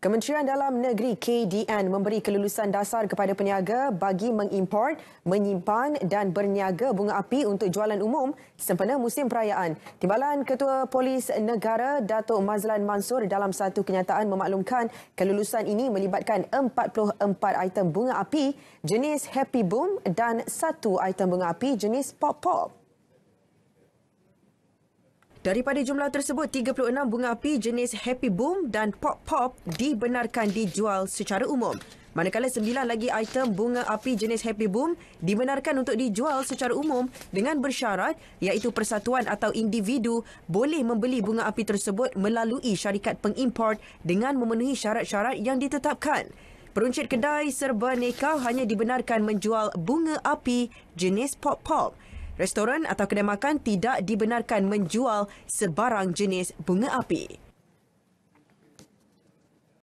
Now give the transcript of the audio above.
Kementerian Dalam Negeri KDN memberi kelulusan dasar kepada peniaga bagi mengimport, menyimpan dan berniaga bunga api untuk jualan umum sempena musim perayaan. Timbalan Ketua Polis Negara Datuk Mazlan Mansur dalam satu kenyataan memaklumkan kelulusan ini melibatkan 44 item bunga api jenis Happy Boom dan satu item bunga api jenis Pop Pop. Daripada jumlah tersebut, 36 bunga api jenis Happy Boom dan Pop Pop dibenarkan dijual secara umum. Manakala sembilan lagi item bunga api jenis Happy Boom dibenarkan untuk dijual secara umum dengan bersyarat iaitu persatuan atau individu boleh membeli bunga api tersebut melalui syarikat pengimport dengan memenuhi syarat-syarat yang ditetapkan. Peruncit kedai serba neka hanya dibenarkan menjual bunga api jenis Pop Pop restoran atau kedai makan tidak dibenarkan menjual sebarang jenis bunga api.